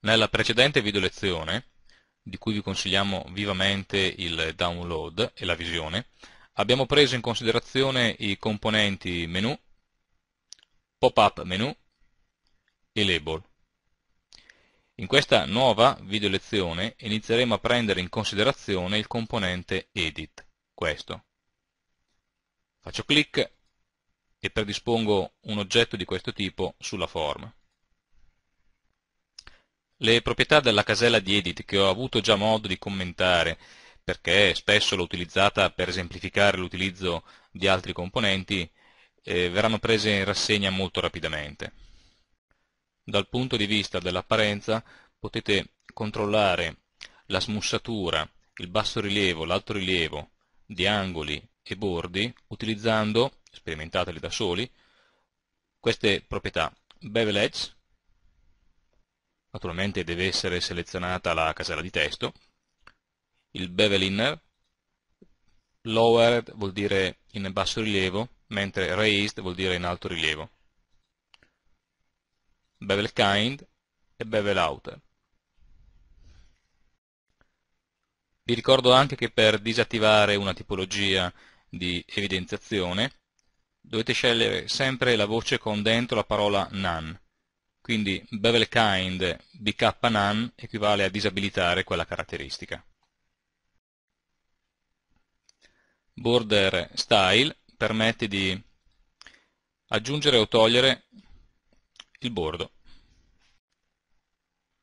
Nella precedente video lezione, di cui vi consigliamo vivamente il download e la visione, abbiamo preso in considerazione i componenti menu, pop-up menu e label. In questa nuova video lezione inizieremo a prendere in considerazione il componente edit, questo. Faccio clic e predispongo un oggetto di questo tipo sulla forma. Le proprietà della casella di edit che ho avuto già modo di commentare perché spesso l'ho utilizzata per esemplificare l'utilizzo di altri componenti eh, verranno prese in rassegna molto rapidamente. Dal punto di vista dell'apparenza potete controllare la smussatura, il basso rilievo, l'alto rilievo di angoli e bordi utilizzando, sperimentateli da soli, queste proprietà Bevel Edge naturalmente deve essere selezionata la casella di testo, il bevel inner, lowered vuol dire in basso rilievo, mentre raised vuol dire in alto rilievo, bevel kind e bevel outer. Vi ricordo anche che per disattivare una tipologia di evidenziazione dovete scegliere sempre la voce con dentro la parola none quindi bevel bevelkind bknone equivale a disabilitare quella caratteristica. Border style permette di aggiungere o togliere il bordo.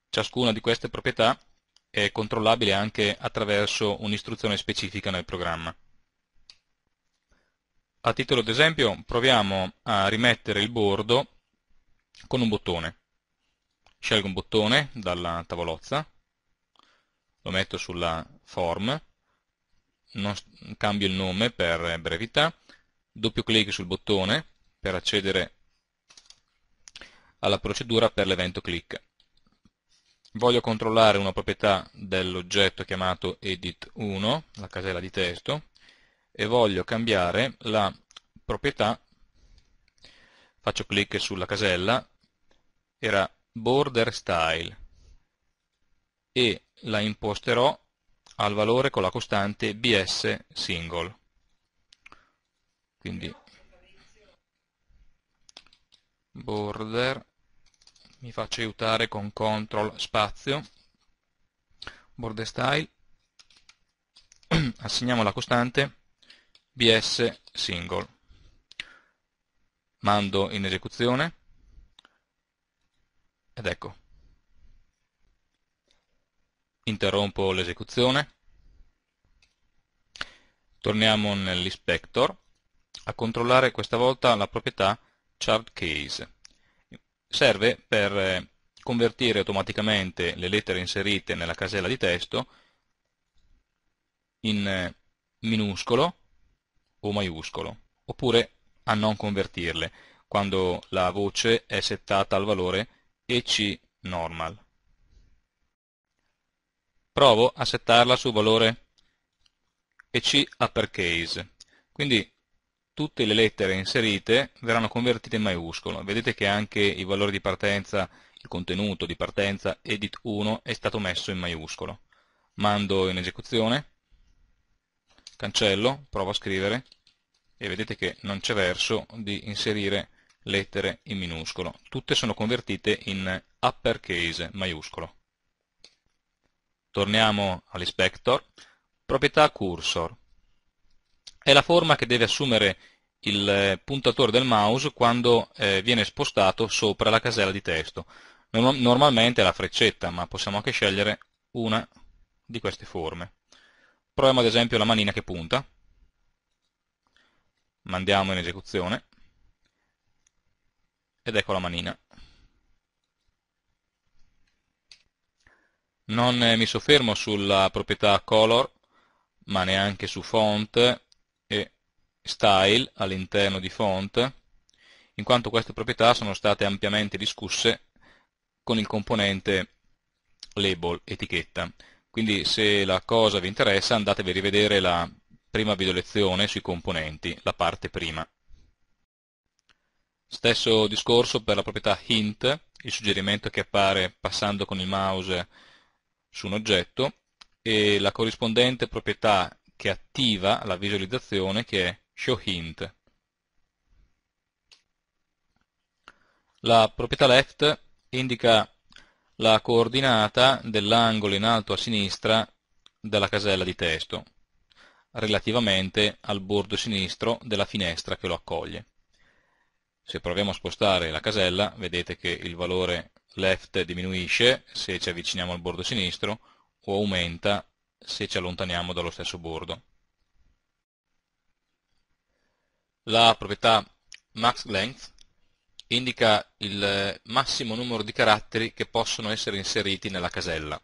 Ciascuna di queste proprietà è controllabile anche attraverso un'istruzione specifica nel programma. A titolo d'esempio proviamo a rimettere il bordo con un bottone. Scelgo un bottone dalla tavolozza, lo metto sulla form, non, cambio il nome per brevità, doppio clic sul bottone per accedere alla procedura per l'evento click. Voglio controllare una proprietà dell'oggetto chiamato edit1, la casella di testo, e voglio cambiare la proprietà, faccio clic sulla casella, era border style e la imposterò al valore con la costante bs single quindi border mi faccio aiutare con CTRL spazio border style assegniamo la costante bs single mando in esecuzione ed ecco. Interrompo l'esecuzione. Torniamo nell'inspector a controllare questa volta la proprietà chart case. Serve per eh, convertire automaticamente le lettere inserite nella casella di testo in eh, minuscolo o maiuscolo, oppure a non convertirle quando la voce è settata al valore ec normal. Provo a settarla sul valore ec uppercase, quindi tutte le lettere inserite verranno convertite in maiuscolo. Vedete che anche il valore di partenza, il contenuto di partenza edit 1 è stato messo in maiuscolo. Mando in esecuzione, cancello, provo a scrivere e vedete che non c'è verso di inserire lettere in minuscolo. Tutte sono convertite in uppercase, maiuscolo. Torniamo all'inspector. Proprietà cursor. È la forma che deve assumere il puntatore del mouse quando eh, viene spostato sopra la casella di testo. Normalmente è la freccetta, ma possiamo anche scegliere una di queste forme. Proviamo ad esempio la manina che punta. Mandiamo in esecuzione ed ecco la manina. Non eh, mi soffermo sulla proprietà color, ma neanche su font e style all'interno di font, in quanto queste proprietà sono state ampiamente discusse con il componente label, etichetta. Quindi se la cosa vi interessa andatevi a rivedere la prima videolezione sui componenti, la parte prima. Stesso discorso per la proprietà hint, il suggerimento che appare passando con il mouse su un oggetto e la corrispondente proprietà che attiva la visualizzazione che è showHint. La proprietà left indica la coordinata dell'angolo in alto a sinistra della casella di testo relativamente al bordo sinistro della finestra che lo accoglie se proviamo a spostare la casella vedete che il valore left diminuisce se ci avviciniamo al bordo sinistro o aumenta se ci allontaniamo dallo stesso bordo. La proprietà max length indica il massimo numero di caratteri che possono essere inseriti nella casella.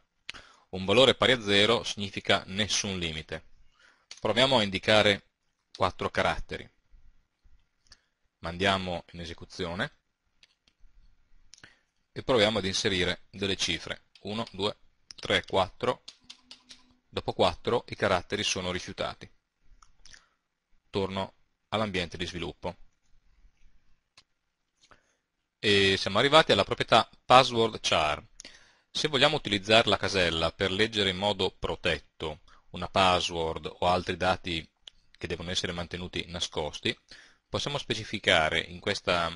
Un valore pari a 0 significa nessun limite. Proviamo a indicare 4 caratteri mandiamo in esecuzione e proviamo ad inserire delle cifre 1, 2, 3, 4 dopo 4 i caratteri sono rifiutati torno all'ambiente di sviluppo e siamo arrivati alla proprietà password char se vogliamo utilizzare la casella per leggere in modo protetto una password o altri dati che devono essere mantenuti nascosti possiamo specificare in questa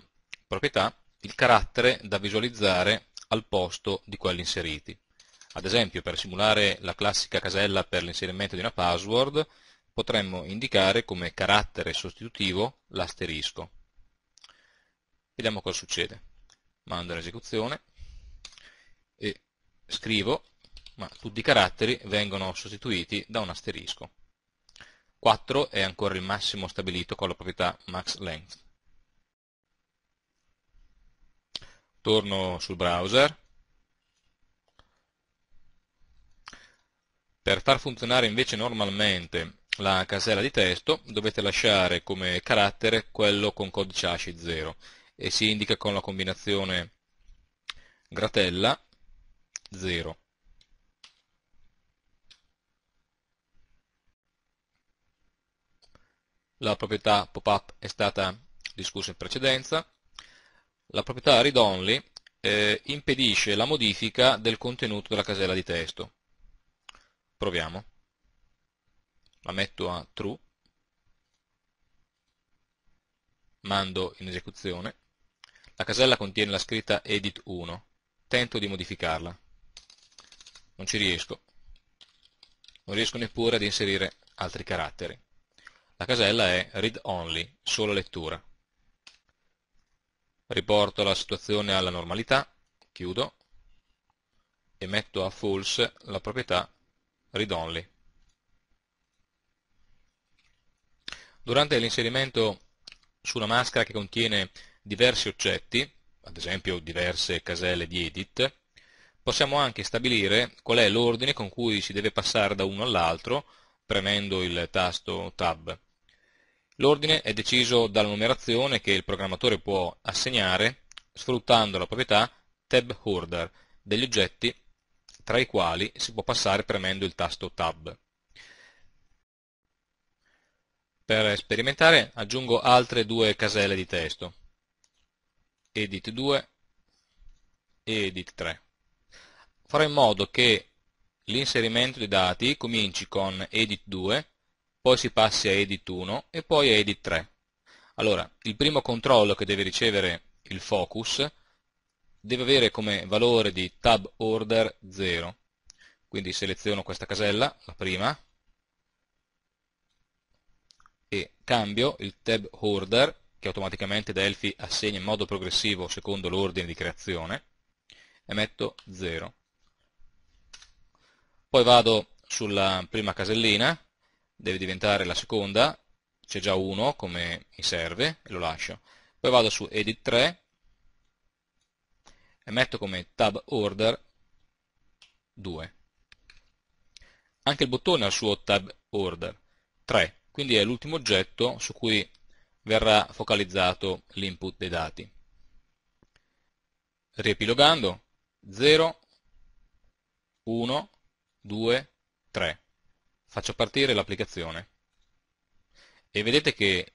proprietà il carattere da visualizzare al posto di quelli inseriti. Ad esempio, per simulare la classica casella per l'inserimento di una password, potremmo indicare come carattere sostitutivo l'asterisco. Vediamo cosa succede. Mando l'esecuzione e scrivo, ma tutti i caratteri vengono sostituiti da un asterisco. 4 è ancora il massimo stabilito con la proprietà maxLength. Torno sul browser. Per far funzionare invece normalmente la casella di testo dovete lasciare come carattere quello con codice ASCII 0 e si indica con la combinazione gratella 0 la proprietà pop-up è stata discussa in precedenza, la proprietà read-only eh, impedisce la modifica del contenuto della casella di testo. Proviamo. La metto a true, mando in esecuzione, la casella contiene la scritta edit 1, tento di modificarla, non ci riesco, non riesco neppure ad inserire altri caratteri. La casella è read only, solo lettura. Riporto la situazione alla normalità, chiudo e metto a false la proprietà read only. Durante l'inserimento su una maschera che contiene diversi oggetti, ad esempio diverse caselle di edit, possiamo anche stabilire qual è l'ordine con cui si deve passare da uno all'altro premendo il tasto Tab. L'ordine è deciso dalla numerazione che il programmatore può assegnare sfruttando la proprietà tab order degli oggetti tra i quali si può passare premendo il tasto tab. Per sperimentare aggiungo altre due caselle di testo, edit 2 e edit 3. Farò in modo che l'inserimento dei dati cominci con edit 2 poi si passi a edit 1 e poi a edit 3. Allora, il primo controllo che deve ricevere il focus deve avere come valore di tab order 0. Quindi seleziono questa casella, la prima, e cambio il tab order, che automaticamente Delphi assegna in modo progressivo secondo l'ordine di creazione, e metto 0. Poi vado sulla prima casellina deve diventare la seconda, c'è già uno come mi serve e lo lascio. Poi vado su Edit 3 e metto come Tab Order 2. Anche il bottone ha il suo Tab Order 3, quindi è l'ultimo oggetto su cui verrà focalizzato l'input dei dati. Riepilogando, 0, 1, 2, 3 faccio partire l'applicazione e vedete che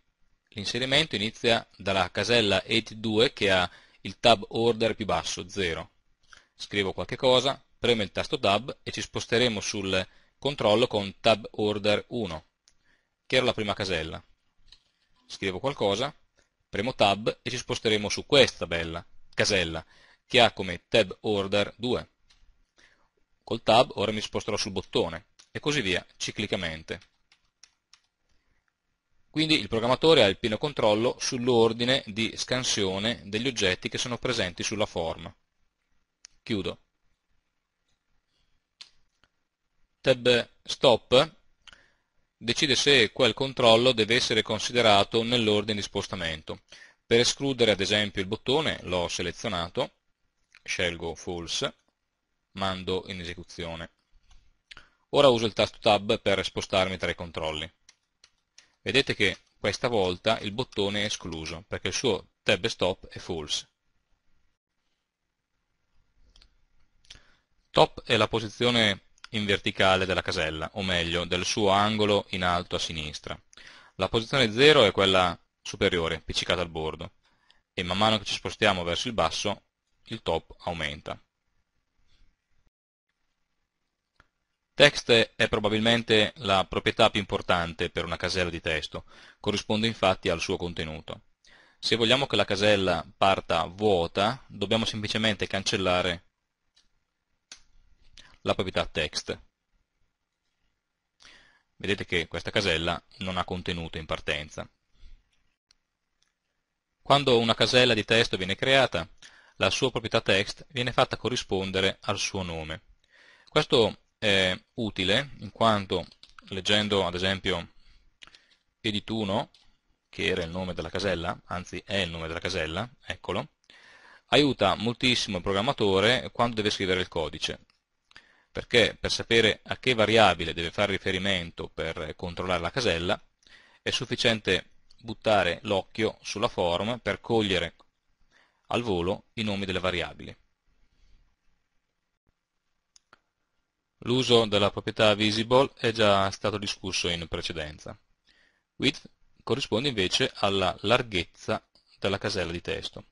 l'inserimento inizia dalla casella 82 che ha il tab order più basso, 0. Scrivo qualche cosa, premo il tasto tab e ci sposteremo sul controllo con tab order 1, che era la prima casella. Scrivo qualcosa, premo tab e ci sposteremo su questa bella casella, che ha come tab order 2. Col tab ora mi sposterò sul bottone, e così via ciclicamente. Quindi il programmatore ha il pieno controllo sull'ordine di scansione degli oggetti che sono presenti sulla forma. Chiudo. Tab Stop decide se quel controllo deve essere considerato nell'ordine di spostamento. Per escludere ad esempio il bottone l'ho selezionato, scelgo False, mando in esecuzione. Ora uso il tasto Tab per spostarmi tra i controlli. Vedete che questa volta il bottone è escluso perché il suo tab stop è false. Top è la posizione in verticale della casella, o meglio, del suo angolo in alto a sinistra. La posizione 0 è quella superiore, appiccicata al bordo, e man mano che ci spostiamo verso il basso, il top aumenta. Text è probabilmente la proprietà più importante per una casella di testo, corrisponde infatti al suo contenuto. Se vogliamo che la casella parta vuota, dobbiamo semplicemente cancellare la proprietà text. Vedete che questa casella non ha contenuto in partenza. Quando una casella di testo viene creata, la sua proprietà text viene fatta corrispondere al suo nome. Questo è utile in quanto leggendo ad esempio edit1 che era il nome della casella, anzi è il nome della casella, eccolo, aiuta moltissimo il programmatore quando deve scrivere il codice, perché per sapere a che variabile deve fare riferimento per controllare la casella è sufficiente buttare l'occhio sulla form per cogliere al volo i nomi delle variabili. L'uso della proprietà visible è già stato discusso in precedenza. Width corrisponde invece alla larghezza della casella di testo.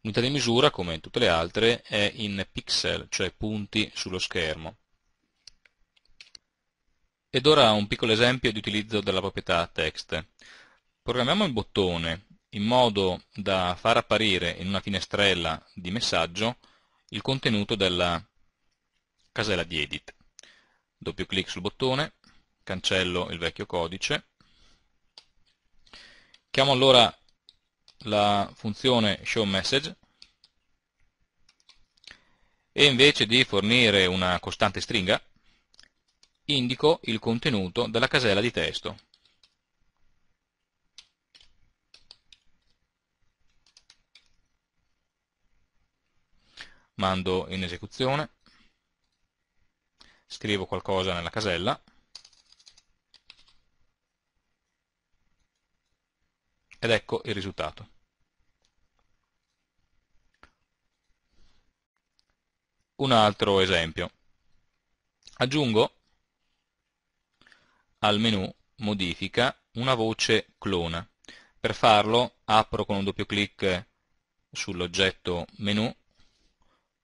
L'unità di misura, come tutte le altre, è in pixel, cioè punti sullo schermo. Ed ora un piccolo esempio di utilizzo della proprietà text. Programmiamo il bottone in modo da far apparire in una finestrella di messaggio il contenuto della casella di edit. Doppio clic sul bottone, cancello il vecchio codice. Chiamo allora la funzione showMessage e invece di fornire una costante stringa indico il contenuto della casella di testo. Mando in esecuzione scrivo qualcosa nella casella ed ecco il risultato. Un altro esempio. Aggiungo al menu modifica una voce clona. Per farlo apro con un doppio clic sull'oggetto menu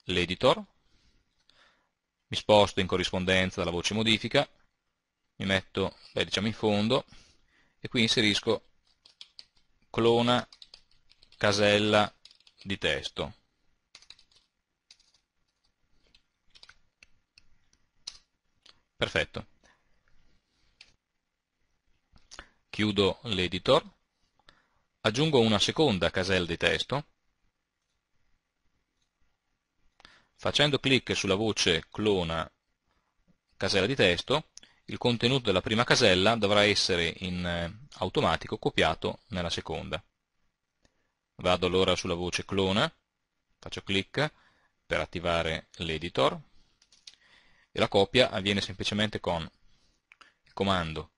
l'editor mi sposto in corrispondenza dalla voce modifica, mi metto beh, diciamo in fondo e qui inserisco clona casella di testo. Perfetto. Chiudo l'editor, aggiungo una seconda casella di testo Facendo clic sulla voce clona casella di testo, il contenuto della prima casella dovrà essere in eh, automatico copiato nella seconda. Vado allora sulla voce clona, faccio clic per attivare l'editor e la copia avviene semplicemente con il comando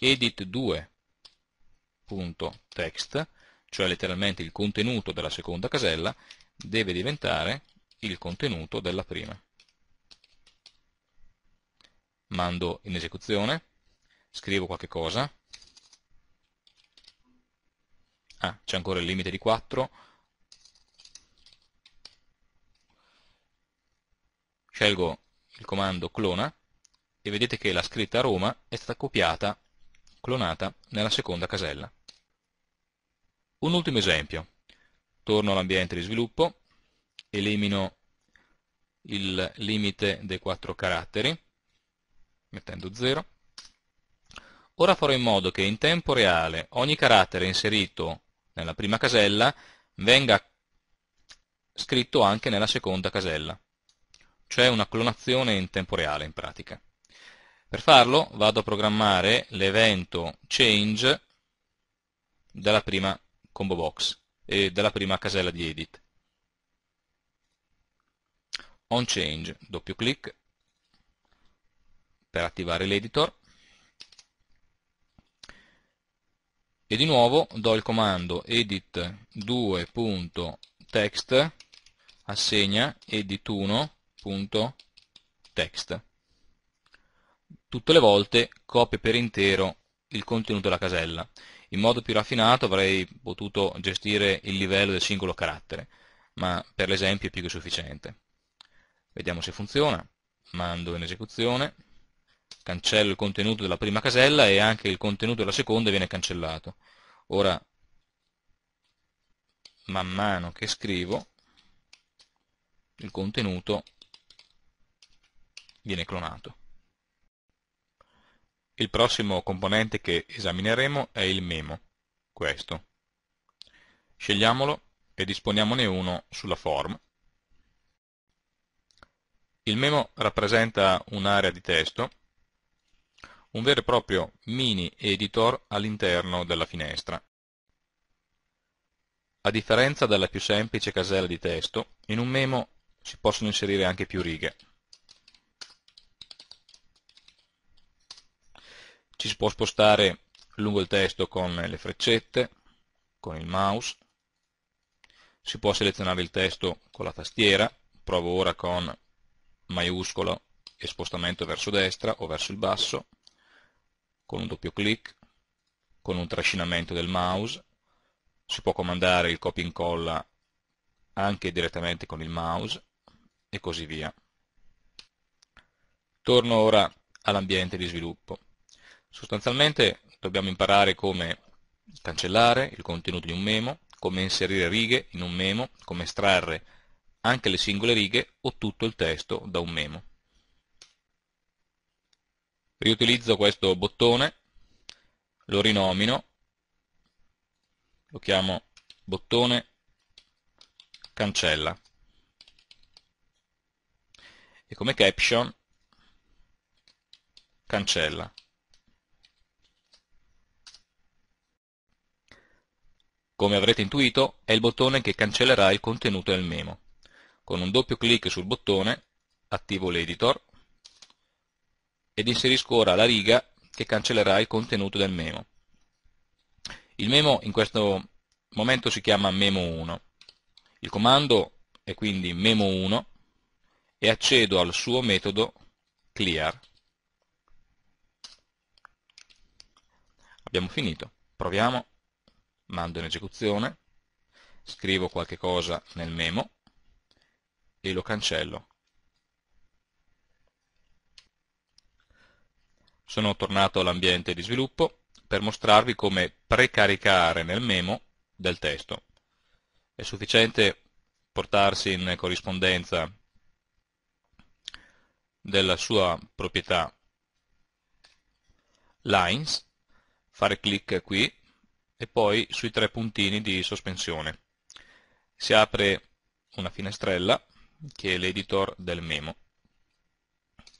edit2.text, cioè letteralmente il contenuto della seconda casella, deve diventare il contenuto della prima. Mando in esecuzione, scrivo qualche cosa, ah, c'è ancora il limite di 4, scelgo il comando clona e vedete che la scritta Roma è stata copiata, clonata nella seconda casella. Un ultimo esempio. Torno all'ambiente di sviluppo, elimino il limite dei 4 caratteri, mettendo 0. Ora farò in modo che in tempo reale ogni carattere inserito nella prima casella venga scritto anche nella seconda casella, cioè una clonazione in tempo reale in pratica. Per farlo vado a programmare l'evento change dalla prima combo box e dalla prima casella di edit on change, doppio clic per attivare l'editor e di nuovo do il comando edit 2.text assegna edit1.text tutte le volte copia per intero il contenuto della casella in modo più raffinato avrei potuto gestire il livello del singolo carattere ma per l'esempio è più che sufficiente vediamo se funziona, mando in esecuzione, cancello il contenuto della prima casella e anche il contenuto della seconda viene cancellato. Ora, man mano che scrivo, il contenuto viene clonato. Il prossimo componente che esamineremo è il memo, questo. Scegliamolo e disponiamone uno sulla form il memo rappresenta un'area di testo, un vero e proprio mini editor all'interno della finestra. A differenza della più semplice casella di testo, in un memo si possono inserire anche più righe. Ci si può spostare lungo il testo con le freccette, con il mouse, si può selezionare il testo con la tastiera, provo ora con maiuscolo e spostamento verso destra o verso il basso, con un doppio clic, con un trascinamento del mouse, si può comandare il copia e incolla anche direttamente con il mouse e così via. Torno ora all'ambiente di sviluppo. Sostanzialmente dobbiamo imparare come cancellare il contenuto di un memo, come inserire righe in un memo, come estrarre anche le singole righe o tutto il testo da un memo. Riutilizzo questo bottone, lo rinomino, lo chiamo bottone cancella e come caption cancella. Come avrete intuito, è il bottone che cancellerà il contenuto del memo. Con un doppio clic sul bottone attivo l'editor ed inserisco ora la riga che cancellerà il contenuto del memo. Il memo in questo momento si chiama memo1. Il comando è quindi memo1 e accedo al suo metodo clear. Abbiamo finito. Proviamo. Mando in esecuzione. Scrivo qualche cosa nel memo e lo cancello. Sono tornato all'ambiente di sviluppo per mostrarvi come precaricare nel memo del testo. È sufficiente portarsi in corrispondenza della sua proprietà lines, fare clic qui e poi sui tre puntini di sospensione. Si apre una finestrella che è l'editor del memo.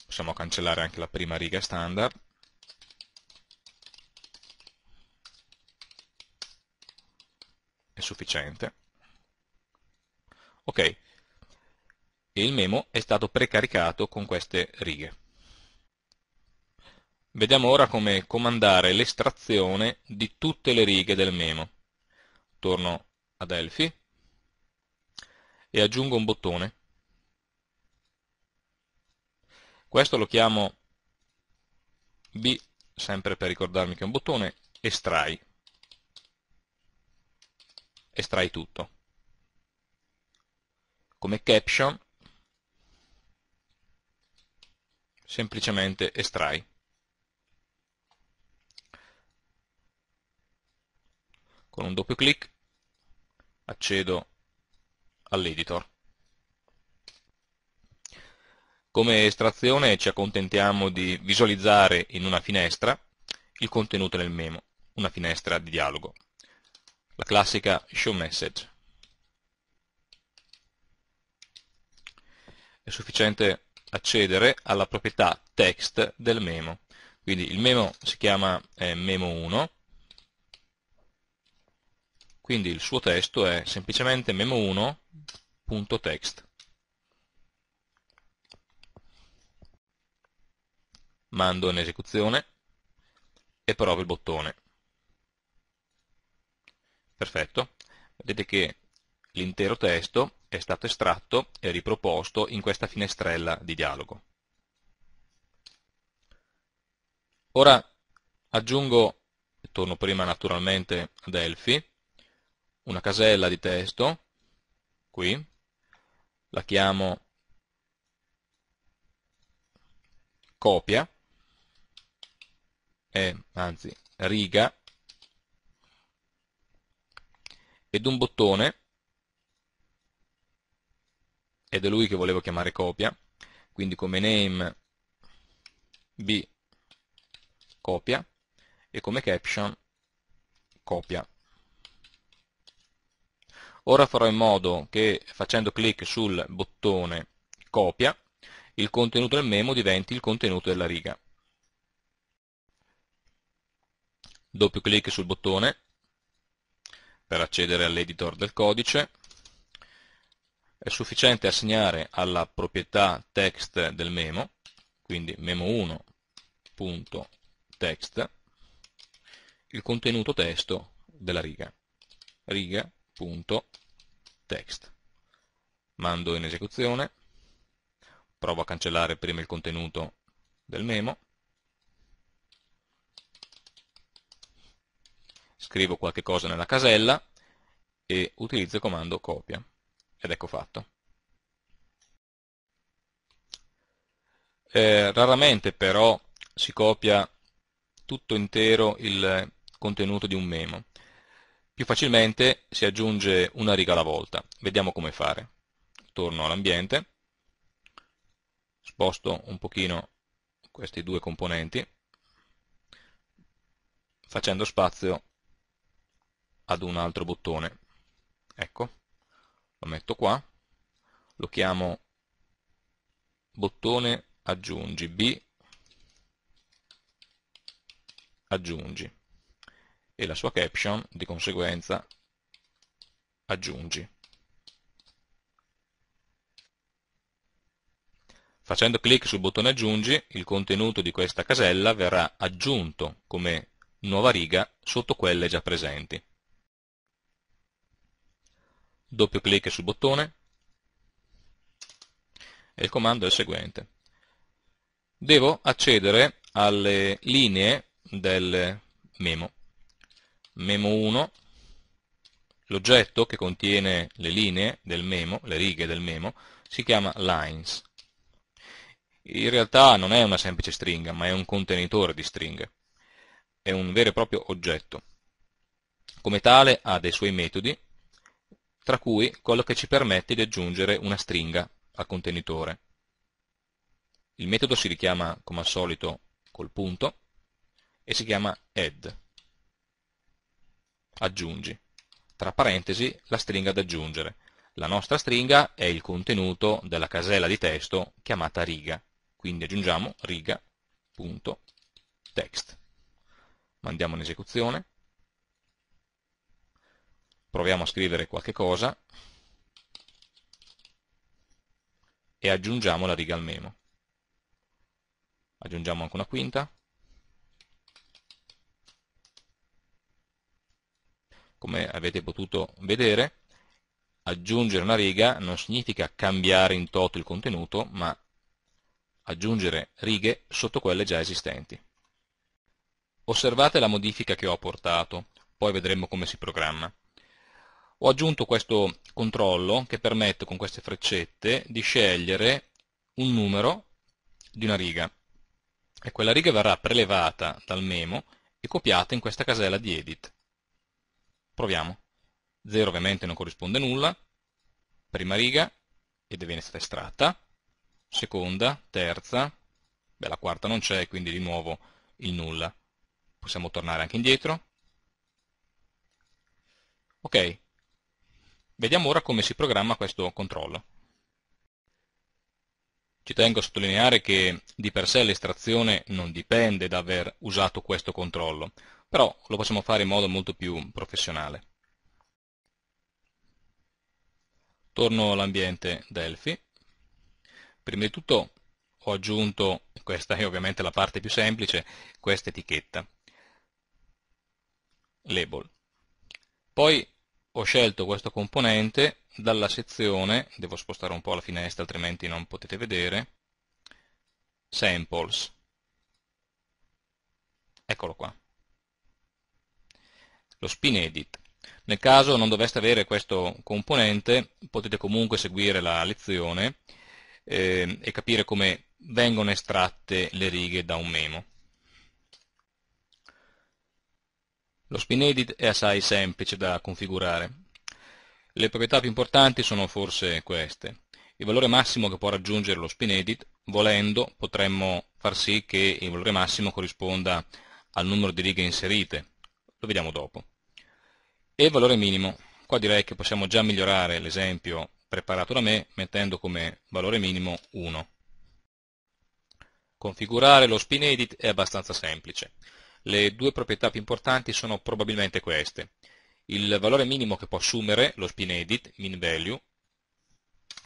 Possiamo cancellare anche la prima riga standard. È sufficiente. Ok, il memo è stato precaricato con queste righe. Vediamo ora come comandare l'estrazione di tutte le righe del memo. Torno ad Elfi e aggiungo un bottone questo lo chiamo B, sempre per ricordarmi che è un bottone, estrai, estrai tutto. Come caption, semplicemente estrai. Con un doppio clic accedo all'editor. Come estrazione ci accontentiamo di visualizzare in una finestra il contenuto del memo, una finestra di dialogo, la classica show message. È sufficiente accedere alla proprietà text del memo. Quindi il memo si chiama eh, memo1, quindi il suo testo è semplicemente memo1.text. mando in esecuzione e provo il bottone. Perfetto, vedete che l'intero testo è stato estratto e riproposto in questa finestrella di dialogo. Ora aggiungo, torno prima naturalmente a Delphi, una casella di testo, qui, la chiamo copia eh, anzi, riga ed un bottone ed è lui che volevo chiamare copia quindi come name b copia e come caption copia ora farò in modo che facendo clic sul bottone copia il contenuto del memo diventi il contenuto della riga doppio clic sul bottone per accedere all'editor del codice, è sufficiente assegnare alla proprietà text del memo, quindi memo1.text, il contenuto testo della riga, riga.text. Mando in esecuzione, provo a cancellare prima il contenuto del memo, scrivo qualche cosa nella casella e utilizzo il comando copia. Ed ecco fatto. Eh, raramente però si copia tutto intero il contenuto di un memo. Più facilmente si aggiunge una riga alla volta. Vediamo come fare. Torno all'ambiente, sposto un pochino questi due componenti, facendo spazio ad un altro bottone. Ecco, lo metto qua, lo chiamo bottone aggiungi B aggiungi e la sua caption di conseguenza aggiungi. Facendo clic sul bottone aggiungi, il contenuto di questa casella verrà aggiunto come nuova riga sotto quelle già presenti doppio clic sul bottone e il comando è il seguente. Devo accedere alle linee del memo. Memo 1, l'oggetto che contiene le linee del memo, le righe del memo, si chiama lines. In realtà non è una semplice stringa, ma è un contenitore di stringhe. È un vero e proprio oggetto. Come tale ha dei suoi metodi, tra cui quello che ci permette di aggiungere una stringa al contenitore. Il metodo si richiama come al solito col punto e si chiama add, aggiungi, tra parentesi la stringa da aggiungere. La nostra stringa è il contenuto della casella di testo chiamata riga, quindi aggiungiamo riga.text. Mandiamo in esecuzione proviamo a scrivere qualche cosa e aggiungiamo la riga al memo. Aggiungiamo anche una quinta. Come avete potuto vedere, aggiungere una riga non significa cambiare in toto il contenuto, ma aggiungere righe sotto quelle già esistenti. Osservate la modifica che ho apportato, poi vedremo come si programma ho aggiunto questo controllo che permette con queste freccette di scegliere un numero di una riga e quella riga verrà prelevata dal memo e copiata in questa casella di edit. Proviamo. 0 ovviamente non corrisponde a nulla, prima riga ed è stata estratta, seconda, terza, beh la quarta non c'è quindi di nuovo il nulla. Possiamo tornare anche indietro. Ok, Vediamo ora come si programma questo controllo. Ci tengo a sottolineare che di per sé l'estrazione non dipende da aver usato questo controllo, però lo possiamo fare in modo molto più professionale. Torno all'ambiente Delphi. Prima di tutto ho aggiunto, questa è ovviamente la parte più semplice, questa etichetta, label. Poi ho scelto questo componente dalla sezione, devo spostare un po' la finestra altrimenti non potete vedere, samples. Eccolo qua. Lo spin edit. Nel caso non doveste avere questo componente potete comunque seguire la lezione eh, e capire come vengono estratte le righe da un memo. Lo spin edit è assai semplice da configurare. Le proprietà più importanti sono forse queste. Il valore massimo che può raggiungere lo spin edit, volendo, potremmo far sì che il valore massimo corrisponda al numero di righe inserite. Lo vediamo dopo. E il valore minimo. Qua direi che possiamo già migliorare l'esempio preparato da me mettendo come valore minimo 1. Configurare lo spin edit è abbastanza semplice. Le due proprietà più importanti sono probabilmente queste. Il valore minimo che può assumere lo spin edit, min value,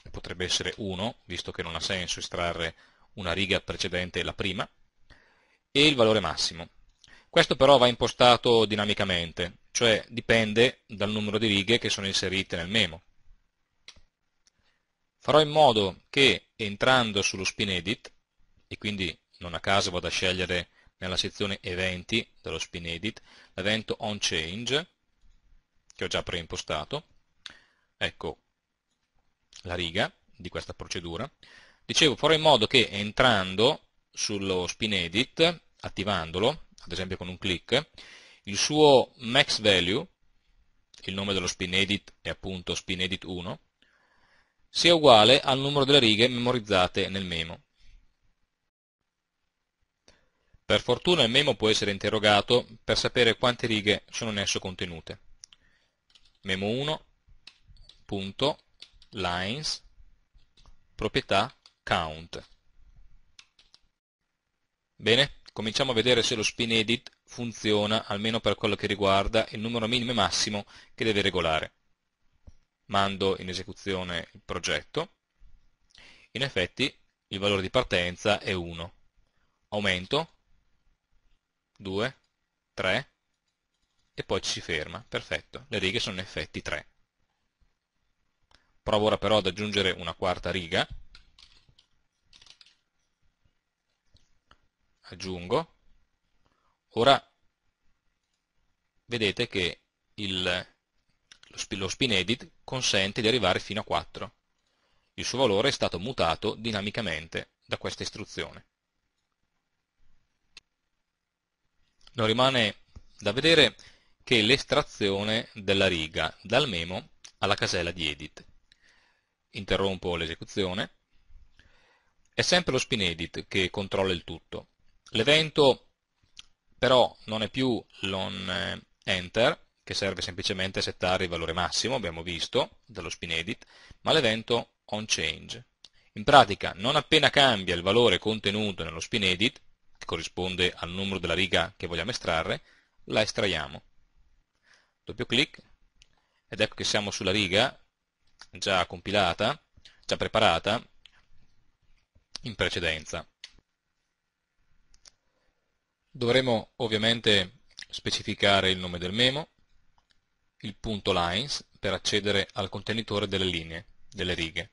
potrebbe essere 1, visto che non ha senso estrarre una riga precedente la prima, e il valore massimo. Questo però va impostato dinamicamente, cioè dipende dal numero di righe che sono inserite nel memo. Farò in modo che entrando sullo spin edit, e quindi non a caso vado a scegliere nella sezione eventi dello spin edit l'evento onChange che ho già preimpostato ecco la riga di questa procedura dicevo farò in modo che entrando sullo spin edit attivandolo ad esempio con un clic il suo max value il nome dello spin edit è appunto spin edit 1 sia uguale al numero delle righe memorizzate nel memo per fortuna il memo può essere interrogato per sapere quante righe sono in esso contenute. memo1.lines proprietà count. Bene, cominciamo a vedere se lo spin edit funziona almeno per quello che riguarda il numero minimo e massimo che deve regolare. Mando in esecuzione il progetto. In effetti il valore di partenza è 1. Aumento 2, 3 e poi ci si ferma, perfetto, le righe sono in effetti 3. Provo ora però ad aggiungere una quarta riga, aggiungo, ora vedete che il, lo spin edit consente di arrivare fino a 4. Il suo valore è stato mutato dinamicamente da questa istruzione. non rimane da vedere che l'estrazione della riga dal memo alla casella di edit. Interrompo l'esecuzione. È sempre lo spin edit che controlla il tutto. L'evento però non è più l'on eh, enter, che serve semplicemente a settare il valore massimo, abbiamo visto, dallo spin edit, ma l'evento on change. In pratica, non appena cambia il valore contenuto nello spin edit, corrisponde al numero della riga che vogliamo estrarre, la estraiamo. Doppio clic ed ecco che siamo sulla riga già compilata, già preparata in precedenza. Dovremo ovviamente specificare il nome del memo, il punto lines per accedere al contenitore delle linee, delle righe.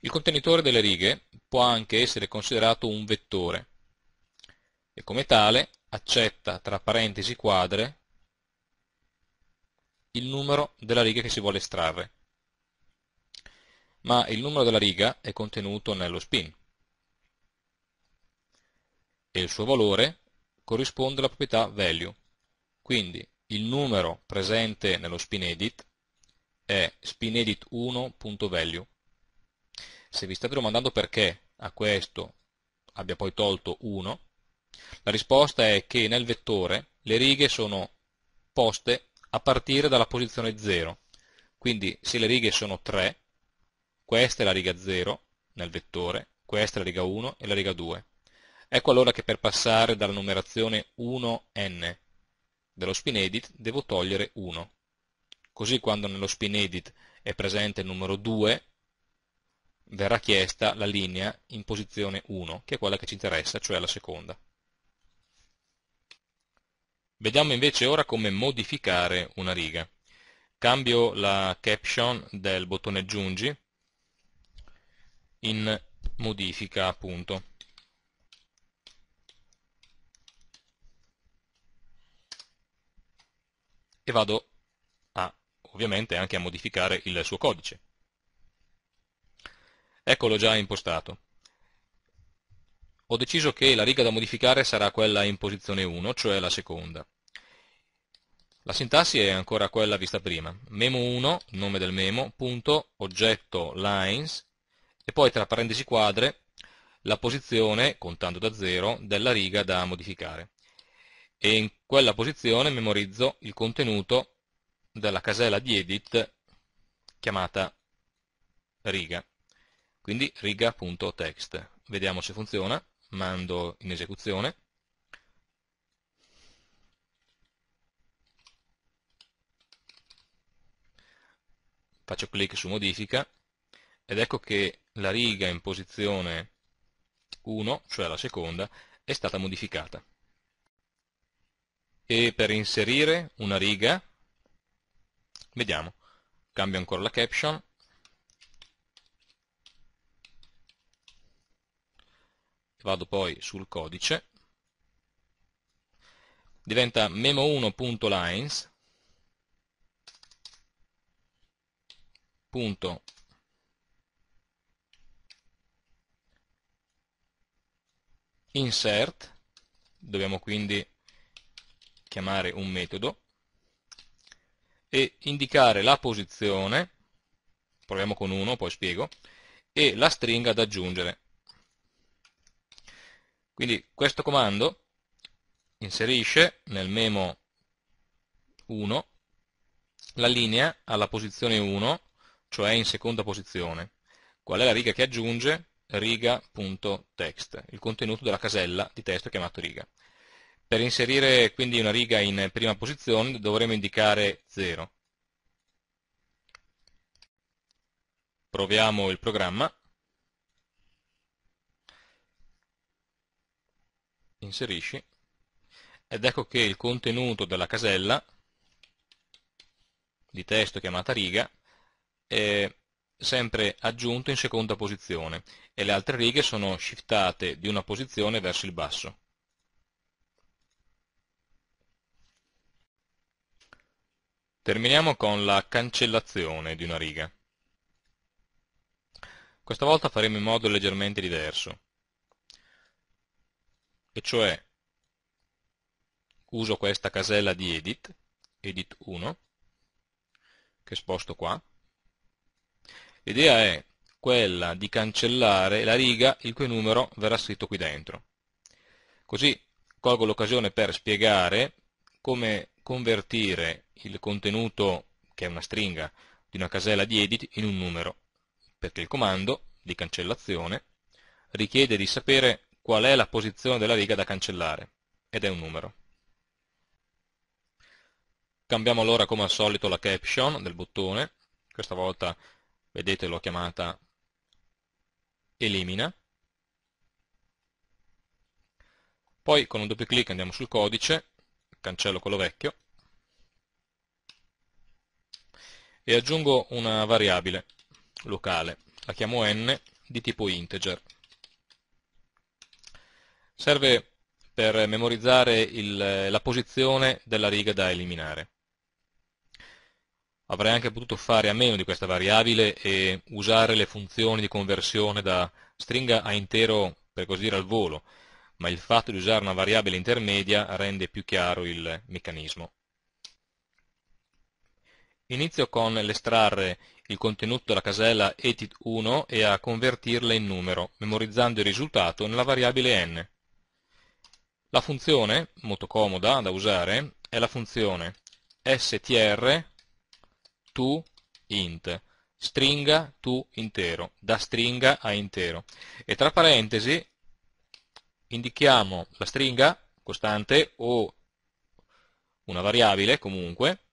Il contenitore delle righe può anche essere considerato un vettore, e come tale accetta tra parentesi quadre il numero della riga che si vuole estrarre, ma il numero della riga è contenuto nello spin e il suo valore corrisponde alla proprietà value, quindi il numero presente nello spin edit è spinedit1.value. Se vi state domandando perché a questo abbia poi tolto 1, la risposta è che nel vettore le righe sono poste a partire dalla posizione 0, quindi se le righe sono 3, questa è la riga 0 nel vettore, questa è la riga 1 e la riga 2. Ecco allora che per passare dalla numerazione 1n dello spin edit devo togliere 1. Così quando nello spin edit è presente il numero 2, verrà chiesta la linea in posizione 1, che è quella che ci interessa, cioè la seconda. Vediamo invece ora come modificare una riga. Cambio la caption del bottone aggiungi in modifica appunto. E vado a, ovviamente anche a modificare il suo codice. Eccolo già impostato ho deciso che la riga da modificare sarà quella in posizione 1, cioè la seconda. La sintassi è ancora quella vista prima, memo1, nome del memo, punto, oggetto lines, e poi tra parentesi quadre la posizione, contando da 0, della riga da modificare. E in quella posizione memorizzo il contenuto della casella di edit chiamata riga, quindi riga.text. Vediamo se funziona mando in esecuzione. Faccio clic su modifica ed ecco che la riga in posizione 1, cioè la seconda, è stata modificata. E per inserire una riga, vediamo, cambio ancora la caption, vado poi sul codice, diventa memo1.lines punto insert dobbiamo quindi chiamare un metodo e indicare la posizione proviamo con 1 poi spiego e la stringa da aggiungere quindi questo comando inserisce nel memo 1 la linea alla posizione 1, cioè in seconda posizione, qual è la riga che aggiunge? riga.text, il contenuto della casella di testo chiamato riga. Per inserire quindi una riga in prima posizione dovremo indicare 0. Proviamo il programma. inserisci ed ecco che il contenuto della casella di testo chiamata riga è sempre aggiunto in seconda posizione e le altre righe sono shiftate di una posizione verso il basso. Terminiamo con la cancellazione di una riga. Questa volta faremo in modo leggermente diverso e cioè uso questa casella di edit, edit 1, che sposto qua. L'idea è quella di cancellare la riga il cui numero verrà scritto qui dentro. Così colgo l'occasione per spiegare come convertire il contenuto, che è una stringa, di una casella di edit in un numero, perché il comando di cancellazione richiede di sapere qual è la posizione della riga da cancellare, ed è un numero. Cambiamo allora come al solito la caption del bottone, questa volta vedete l'ho chiamata elimina. Poi con un doppio clic andiamo sul codice, cancello quello vecchio, e aggiungo una variabile locale, la chiamo n di tipo integer. Serve per memorizzare il, la posizione della riga da eliminare. Avrei anche potuto fare a meno di questa variabile e usare le funzioni di conversione da stringa a intero, per così dire, al volo, ma il fatto di usare una variabile intermedia rende più chiaro il meccanismo. Inizio con l'estrarre il contenuto della casella edit1 e a convertirla in numero, memorizzando il risultato nella variabile n. La funzione, molto comoda da usare, è la funzione str to int, stringa to intero, da stringa a intero. E tra parentesi indichiamo la stringa costante o una variabile comunque,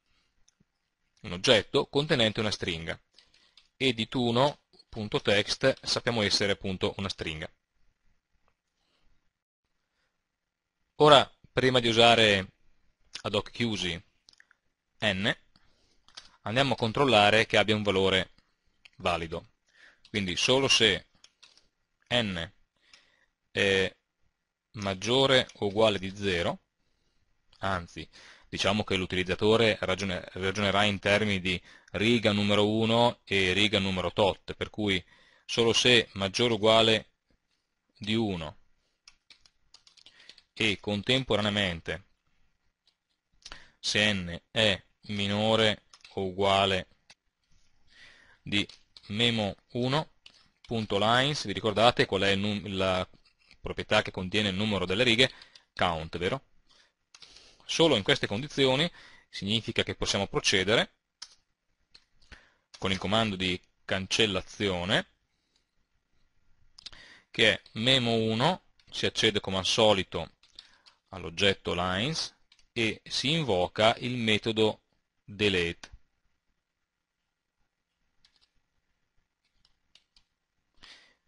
un oggetto contenente una stringa. Edit1.text sappiamo essere appunto una stringa. Ora, prima di usare ad occhi chiusi n, andiamo a controllare che abbia un valore valido. Quindi solo se n è maggiore o uguale di 0, anzi, diciamo che l'utilizzatore ragionerà in termini di riga numero 1 e riga numero tot, per cui solo se maggiore o uguale di 1 e contemporaneamente se n è minore o uguale di memo1.lines, vi ricordate qual è la proprietà che contiene il numero delle righe? Count, vero? Solo in queste condizioni significa che possiamo procedere con il comando di cancellazione che è memo1 si accede come al solito all'oggetto lines e si invoca il metodo delete.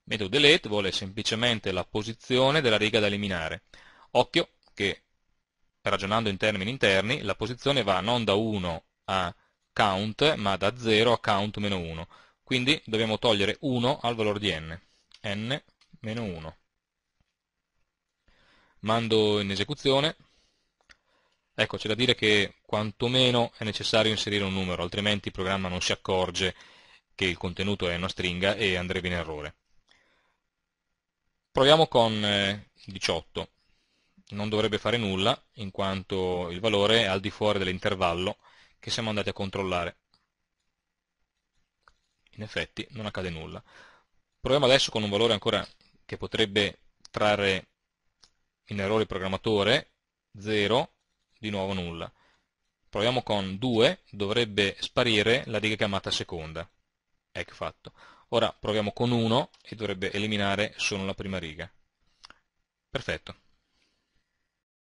Il metodo delete vuole semplicemente la posizione della riga da eliminare. Occhio che ragionando in termini interni la posizione va non da 1 a count ma da 0 a count-1 quindi dobbiamo togliere 1 al valore di n n-1 mando in esecuzione, ecco c'è da dire che quantomeno è necessario inserire un numero, altrimenti il programma non si accorge che il contenuto è una stringa e andrebbe in errore. Proviamo con 18, eh, non dovrebbe fare nulla in quanto il valore è al di fuori dell'intervallo che siamo andati a controllare. In effetti non accade nulla. Proviamo adesso con un valore ancora che potrebbe trarre in errore programmatore, 0, di nuovo nulla. Proviamo con 2, dovrebbe sparire la riga chiamata seconda. Ecco fatto. Ora proviamo con 1 e dovrebbe eliminare solo la prima riga. Perfetto.